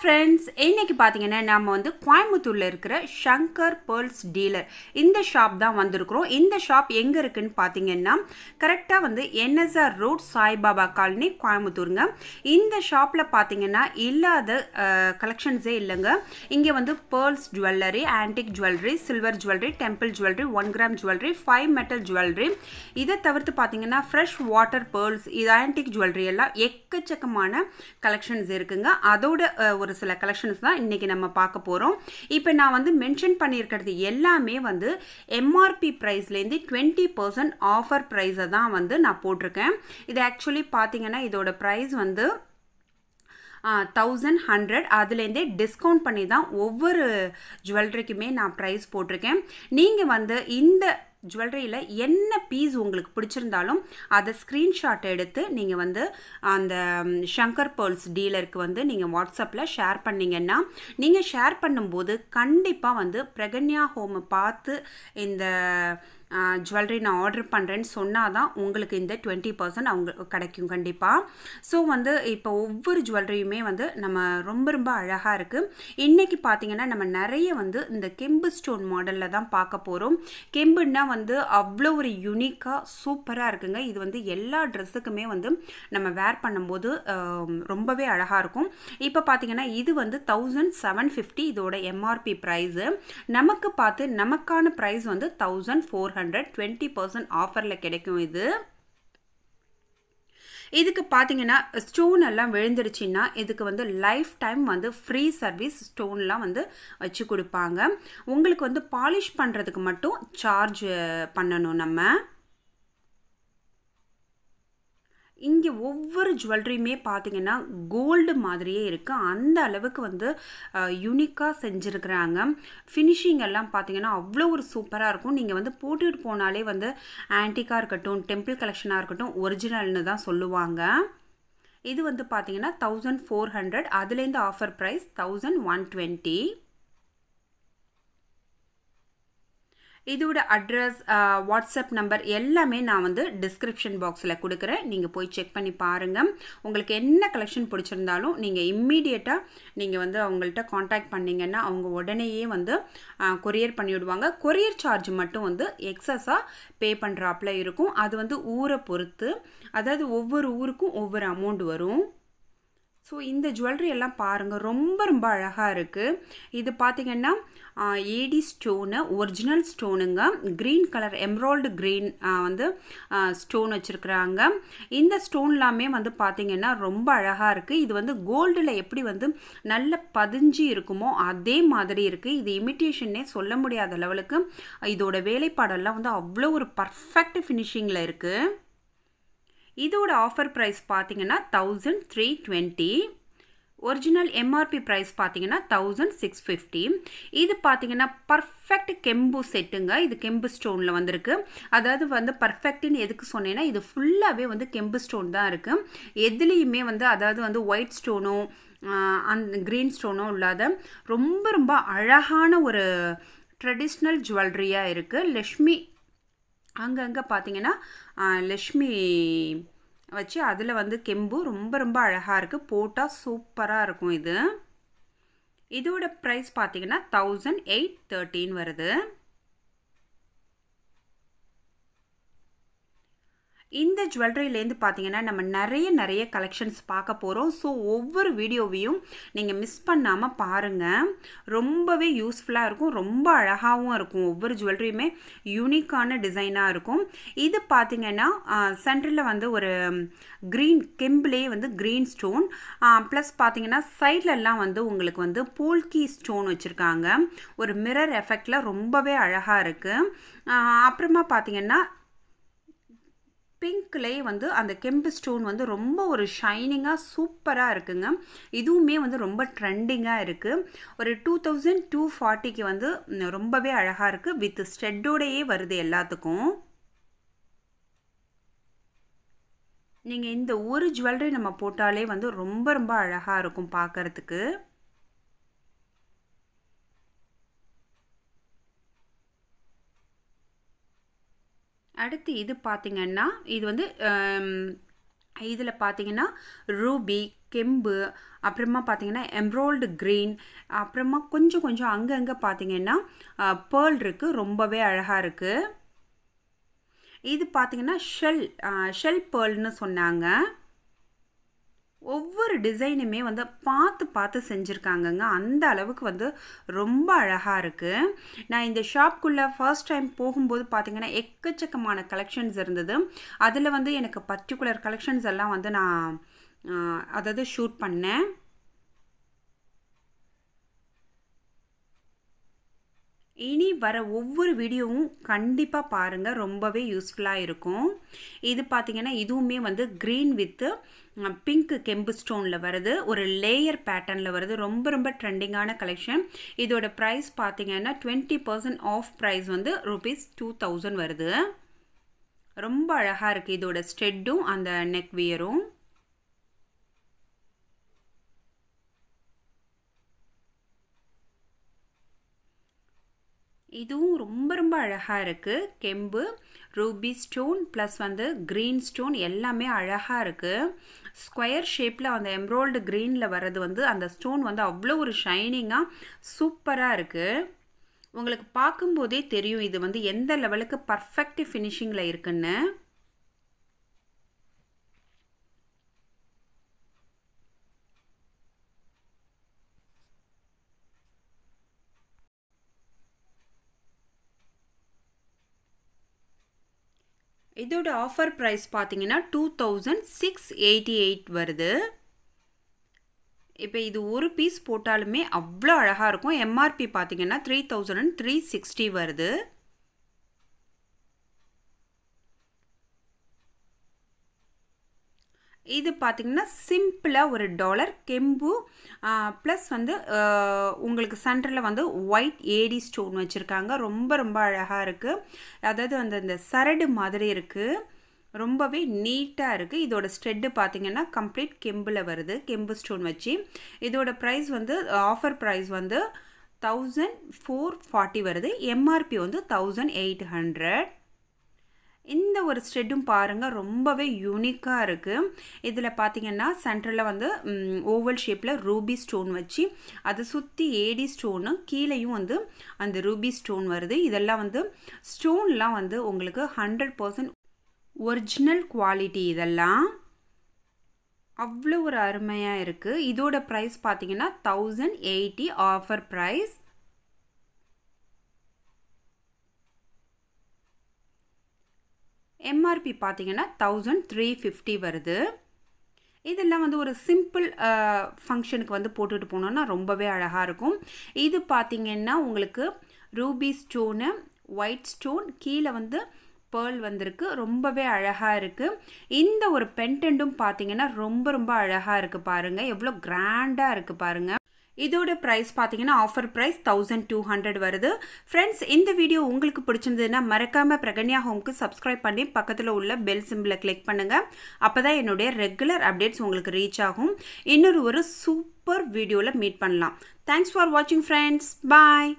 friends இன்றைக்கி பார்த்தீங்கன்னா நம்ம வந்து கோயம்புத்தூரில் இருக்கிற ஷங்கர் பேர்ல்ஸ் டீலர் இந்த ஷாப் தான் வந்திருக்கிறோம் இந்த ஷாப் எங்கே இருக்குதுன்னு பார்த்தீங்கன்னா கரெக்டாக வந்து என்எஸ்ஆர் ரோட் சாய்பாபா காலனி கோயம்புத்தூருங்க இந்த ஷாப்பில் பார்த்தீங்கன்னா இல்லாத கலெக்ஷன்ஸே இல்லைங்க இங்கே வந்து pearls jewellery antique jewellery silver jewellery temple jewellery one gram jewellery five metal jewellery இதை தவிர்த்து பார்த்தீங்கன்னா ஃப்ரெஷ் வாட்டர் பேர்ல்ஸ் இது ஆன்டிக் ஜுவல்லரி எல்லாம் எக்கச்சக்கமான கலெக்ஷன்ஸ் இருக்குங்க அதோட ஒரு சில கலெக்ஷன்ஸ் தான் இன்றைக்கி நம்ம பார்க்க போகிறோம் இப்போ நான் வந்து மென்ஷன் பண்ணியிருக்கிறது எல்லாமே வந்து எம்ஆர்பி ப்ரைஸ்லேருந்து டுவெண்ட்டி பர்சன்ட் ஆஃபர் ப்ரைஸை தான் வந்து நான் போட்டிருக்கேன் இது ஆக்சுவலி பார்த்தீங்கன்னா இதோட ப்ரைஸ் வந்து தௌசண்ட் ஹண்ட்ரட் அதுலேருந்தே டிஸ்கவுண்ட் பண்ணி தான் ஒவ்வொரு ஜுவல்லரிக்குமே நான் ப்ரைஸ் போட்டிருக்கேன் நீங்கள் வந்து இந்த ஜுவல்லரியில் என்ன பீஸ் உங்களுக்கு பிடிச்சிருந்தாலும் அதை ஸ்க்ரீன்ஷாட் எடுத்து நீங்கள் வந்து அந்த ஷங்கர் பேர்ல்ஸ் டீலருக்கு வந்து நீங்கள் வாட்ஸ்அப்பில் ஷேர் பண்ணிங்கன்னா நீங்கள் ஷேர் பண்ணும்போது கண்டிப்பாக வந்து பிரகன்யா ஹோமை பார்த்து இந்த ஜுவல்லரி நான் ஆர்டர் பண்ணுறேன்னு சொன்னால் தான் உங்களுக்கு இந்த டுவெண்ட்டி பர்சன்ட் அவங்க கிடைக்கும் கண்டிப்பாக ஸோ வந்து இப்போ ஒவ்வொரு ஜுவல்லரியுமே வந்து நம்ம ரொம்ப ரொம்ப அழகாக இருக்குது இன்றைக்கி பார்த்திங்கன்னா நம்ம நிறைய வந்து இந்த கெம்பு ஸ்டோன் மாடலில் தான் பார்க்க போகிறோம் கெம்புன்னா வந்து அவ்வளோ ஒரு யூனிக்காக சூப்பராக இருக்குங்க இது வந்து எல்லா ட்ரெஸ்ஸுக்குமே வந்து நம்ம வேர் பண்ணும்போது ரொம்பவே அழகாக இருக்கும் இப்போ பார்த்திங்கன்னா இது வந்து தௌசண்ட் செவன் ஃபிஃப்டி இதோட எம்ஆர்பி ப்ரைஸு நமக்கு பார்த்து நமக்கான ப்ரைஸ் வந்து thousand four hundred twenty percent ஆஃபரில் கிடைக்கும் இது இதுக்கு பார்த்தீங்கன்னா ஸ்டோன் எல்லாம் விழுந்துருச்சுன்னா இதுக்கு வந்து லைஃப் டைம் வந்து ஃப்ரீ சர்வீஸ் ஸ்டோன்லாம் வந்து வச்சு கொடுப்பாங்க உங்களுக்கு வந்து பாலிஷ் பண்ணுறதுக்கு மட்டும் சார்ஜ் பண்ணணும் நம்ம இங்கே ஒவ்வொரு ஜுவல்லரியுமே பார்த்தீங்கன்னா கோல்டு மாதிரியே இருக்குது அந்த அளவுக்கு வந்து யூனிக்காக செஞ்சுருக்குறாங்க ஃபினிஷிங் எல்லாம் பார்த்தீங்கன்னா அவ்வளோ ஒரு சூப்பராக இருக்கும் நீங்கள் வந்து போட்டுட்டு போனாலே வந்து ஆன்டிக்காக இருக்கட்டும் டெம்பிள் கலெக்ஷனாக இருக்கட்டும் ஒரிஜினல்னு தான் சொல்லுவாங்க இது வந்து பார்த்தீங்கன்னா தௌசண்ட் ஃபோர் ஹண்ட்ரட் அதுலேருந்து offer price thousand one twenty இதோட அட்ரஸ் வாட்ஸ்அப் நம்பர் எல்லாமே நான் வந்து டிஸ்கிரிப்ஷன் பாக்ஸில் கொடுக்குறேன் நீங்கள் போய் செக் பண்ணி பாருங்கள் உங்களுக்கு என்ன கலெக்ஷன் பிடிச்சிருந்தாலும் நீங்கள் இம்மீடியட்டாக நீங்கள் வந்து அவங்கள்ட்ட காண்டாக்ட் பண்ணிங்கன்னா அவங்க உடனேயே வந்து கொரியர் பண்ணிவிடுவாங்க கொரியர் சார்ஜ் மட்டும் வந்து எக்ஸஸாக பே பண்ணுறாப்புல இருக்கும் அது வந்து ஊரை பொறுத்து அதாவது ஒவ்வொரு ஊருக்கும் ஒவ்வொரு அமௌண்ட் வரும் ஸோ இந்த ஜுவல்லரி எல்லாம் பாருங்கள் ரொம்ப ரொம்ப அழகாக இருக்குது இது பார்த்திங்கன்னா ஏடி ஸ்டோனு ஒரிஜினல் ஸ்டோனுங்க க்ரீன் கலர் எம்ராய்டு க்ரீன் வந்து ஸ்டோன் வச்சுருக்குறாங்க இந்த ஸ்டோன் எல்லாமே வந்து பார்த்திங்கன்னா ரொம்ப அழகாக இருக்குது இது வந்து கோல்டில் எப்படி வந்து நல்ல பதிஞ்சு இருக்குமோ அதே மாதிரி இருக்குது இது இமிட்டேஷன்னே சொல்ல முடியாத லெவலுக்கு இதோட வேலைப்பாடெல்லாம் வந்து அவ்வளோ ஒரு பர்ஃபெக்ட் ஃபினிஷிங்கில் இருக்குது இதோட ஆஃபர் ப்ரைஸ் பார்த்தீங்கன்னா thousand three twenty original MRP price பார்த்தீங்கன்னா தௌசண்ட் சிக்ஸ் ஃபிஃப்டி இது பார்த்தீங்கன்னா பர்ஃபெக்ட் கெம்பு செட்டுங்க இது கெம்பு ஸ்டோனில் வந்திருக்கு அதாவது வந்து பர்ஃபெக்ட்னு எதுக்கு சொன்னேன்னா இது ஃபுல்லாகவே வந்து கெம்பு ஸ்டோன் தான் இருக்குது எதுலேயுமே வந்து அதாவது வந்து ஒயிட் ஸ்டோனும் அந் க்ரீன் ஸ்டோனும் இல்லாத ரொம்ப ரொம்ப அழகான ஒரு ட்ரெடிஷ்னல் ஜுவல்லரியாக இருக்குது லக்ஷ்மி அங்கங்கே பார்த்தீங்கன்னா லக்ஷ்மி வச்சு அதில் வந்து கெம்பு ரொம்ப ரொம்ப அழகாக இருக்குது போட்டால் சூப்பராக இருக்கும் இது இதோட ப்ரைஸ் பார்த்தீங்கன்னா தௌசண்ட் எயிட் தேர்ட்டின் வருது இந்த ஜுவல்லரியிலேருந்து பார்த்தீங்கன்னா நம்ம நிறைய நிறைய கலெக்ஷன்ஸ் பார்க்க போகிறோம் ஸோ ஒவ்வொரு வீடியோவையும் நீங்கள் மிஸ் பண்ணாமல் பாருங்கள் ரொம்பவே யூஸ்ஃபுல்லாக இருக்கும் ரொம்ப அழகாகவும் இருக்கும் ஒவ்வொரு ஜுவல்லரியுமே யூனிக்கான டிசைனாக இருக்கும் இது பார்த்தீங்கன்னா சென்டரில் வந்து ஒரு க்ரீன் கெம்பிலே வந்து க்ரீன் ஸ்டோன் ப்ளஸ் பார்த்தீங்கன்னா சைட்லெல்லாம் வந்து உங்களுக்கு வந்து போல்கி ஸ்டோன் வச்சுருக்காங்க ஒரு மிரர் எஃபெக்டில் ரொம்பவே அழகாக இருக்குது அப்புறமா பார்த்தீங்கன்னா பிங்க்லேயே வந்து அந்த கெம்பு ஸ்டோன் வந்து ரொம்ப ஒரு ஷைனிங்காக சூப்பராக இருக்குங்க இதுவுமே வந்து ரொம்ப ட்ரெண்டிங்காக இருக்குது ஒரு டூ தௌசண்ட் டூ ஃபார்ட்டிக்கு வந்து ரொம்பவே அழகாக இருக்குது வித் ஸ்டெட்டோடையே வருது எல்லாத்துக்கும் நீங்கள் இந்த ஒரு ஜுவல்லரி நம்ம போட்டாலே வந்து ரொம்ப ரொம்ப அழகாக இருக்கும் பார்க்குறதுக்கு அடுத்து இது பார்த்திங்கன்னா இது வந்து இதில் பார்த்தீங்கன்னா ரூபி கெம்பு அப்புறமா பார்த்தீங்கன்னா எம்ரோல்டு க்ரீன் அப்புறமா கொஞ்சம் கொஞ்சம் அங்கங்கே பார்த்தீங்கன்னா பேர்ல் இருக்குது ரொம்பவே அழகாக இருக்குது இது பார்த்திங்கன்னா ஷெல் ஷெல் பேர்ல்னு சொன்னாங்க ஒவ்வொரு டிசைனுமே வந்து பார்த்து பார்த்து செஞ்சுருக்காங்கங்க அந்த அளவுக்கு வந்து ரொம்ப அழகாக இருக்குது நான் இந்த ஷாப்குள்ளே ஃபர்ஸ்ட் டைம் போகும்போது பார்த்திங்கன்னா எக்கச்சக்கமான கலெக்ஷன்ஸ் இருந்தது அதில் வந்து எனக்கு பர்டிகுலர் கலெக்ஷன்ஸ் எல்லாம் வந்து நான் அதாவது ஷூட் பண்ணேன் இனி வர ஒவ்வொரு வீடியோவும் கண்டிப்பாக பாருங்கள் ரொம்பவே யூஸ்ஃபுல்லாக இருக்கும் இது பார்த்திங்கன்னா இதுவுமே வந்து க்ரீன் வித்து பிங்க் கெம்பு ஸ்டோனில் வருது ஒரு லேயர் பேட்டர்னில் வருது ரொம்ப ரொம்ப ட்ரெண்டிங்கான கலெக்ஷன் இதோட ப்ரைஸ் பார்த்திங்கன்னா டுவெண்ட்டி பர்சன்ட் ஆஃப் ப்ரைஸ் வந்து ருபீஸ் டூ தௌசண்ட் வருது ரொம்ப அழகாக இருக்குது இதோட ஸ்டெட்டும் அந்த நெக் வியரும் இதுவும் ரொம்ப ரொம்ப அழகாக இருக்குது கெம்பு ரூபி ஸ்டோன் ப்ளஸ் வந்து க்ரீன் ஸ்டோன் எல்லாமே அழகாக இருக்குது ஸ்கொயர் ஷேப்பில் அந்த எம்ரோல்டு க்ரீனில் வர்றது வந்து அந்த ஸ்டோன் வந்து அவ்வளோ ஒரு ஷைனிங்காக சூப்பராக இருக்குது உங்களுக்கு பார்க்கும்போதே தெரியும் இது வந்து எந்த லெவலுக்கு பர்ஃபெக்ட் ஃபினிஷிங்கில் இருக்குன்னு இதோட ஆஃபர் ப்ரைஸ் பார்த்தீங்கன்னா two thousand six eighty eight வருது இப்போ இது ஒரு பீஸ் போட்டாலுமே அவ்வளோ அழகாக இருக்கும் எம்ஆர்பி பார்த்தீங்கன்னா த்ரீ தௌசண்ட் த்ரீ சிக்ஸ்டி வருது இது பார்த்திங்கன்னா சிம்பிளாக ஒரு டாலர் கெம்பு ப்ளஸ் வந்து உங்களுக்கு சென்டரில் வந்து ஒயிட் ஏடி ஸ்டோன் வச்சுருக்காங்க ரொம்ப ரொம்ப அழகாக இருக்குது அதாவது வந்து இந்த சரடு மாதிரி இருக்குது ரொம்பவே நீட்டாக இருக்குது இதோட ஸ்ட்ரெட்டு பார்த்திங்கன்னா கம்ப்ளீட் கெம்பில் வருது கெம்பு ஸ்டோன் வச்சு இதோட ப்ரைஸ் வந்து ஆஃபர் ப்ரைஸ் வந்து தௌசண்ட் ஃபோர் ஃபார்ட்டி வருது எம்ஆர்பி வந்து தௌசண்ட் எயிட் ஹண்ட்ரட் இந்த ஒரு ஸ்டெட்டும் பாருங்கள் ரொம்பவே யூனிக்காக இருக்குது இதில் பார்த்தீங்கன்னா சென்ட்ரலில் வந்து ஓவல் ஷேப்பில் ரூபி ஸ்டோன் வச்சு அதை சுற்றி ஏடி ஸ்டோனு கீழேயும் வந்து அந்த ரூபி ஸ்டோன் வருது இதெல்லாம் வந்து ஸ்டோன்லாம் வந்து உங்களுக்கு ஹண்ட்ரட் பர்சன்ட் ஒரிஜினல் குவாலிட்டி இதெல்லாம் அவ்வளோ ஒரு அருமையாக இருக்குது இதோட ப்ரைஸ் பார்த்தீங்கன்னா thousand eighty offer price MRP பார்த்தீங்கன்னா தௌசண்ட் த்ரீ ஃபிஃப்டி வருது இதெல்லாம் வந்து ஒரு சிம்பிள் ஃபங்க்ஷனுக்கு வந்து போட்டுட்டு போனோன்னா ரொம்பவே அழகாக இருக்கும் இது பார்த்தீங்கன்னா உங்களுக்கு ரூபி ஸ்டோனு ஒயிட் ஸ்டோன் கீழே வந்து பேர்ல் வந்திருக்கு ரொம்பவே அழகாக இருக்குது இந்த ஒரு பென்டெண்டும் பார்த்தீங்கன்னா ரொம்ப ரொம்ப அழகாக இருக்குது பாருங்கள் எவ்வளோ கிராண்டாக இருக்குது பாருங்கள் இதோட ப்ரைஸ் பார்த்தீங்கன்னா offer price thousand two hundred வருது ஃப்ரெண்ட்ஸ் இந்த வீடியோ உங்களுக்கு பிடிச்சிருந்ததுன்னா மறக்காமல் பிரகன்யா ஹோம்க்கு சப்ஸ்கிரைப் பண்ணி பக்கத்தில் உள்ள பெல் சிம்பிளை கிளிக் பண்ணுங்கள் அப்போ தான் என்னுடைய ரெகுலர் அப்டேட்ஸ் உங்களுக்கு ரீச் ஆகும் இன்னொரு ஒரு சூப்பர் வீடியோவில் மீட் பண்ணலாம் தேங்க்ஸ் ஃபார் வாட்சிங் ஃப்ரெண்ட்ஸ் பாய்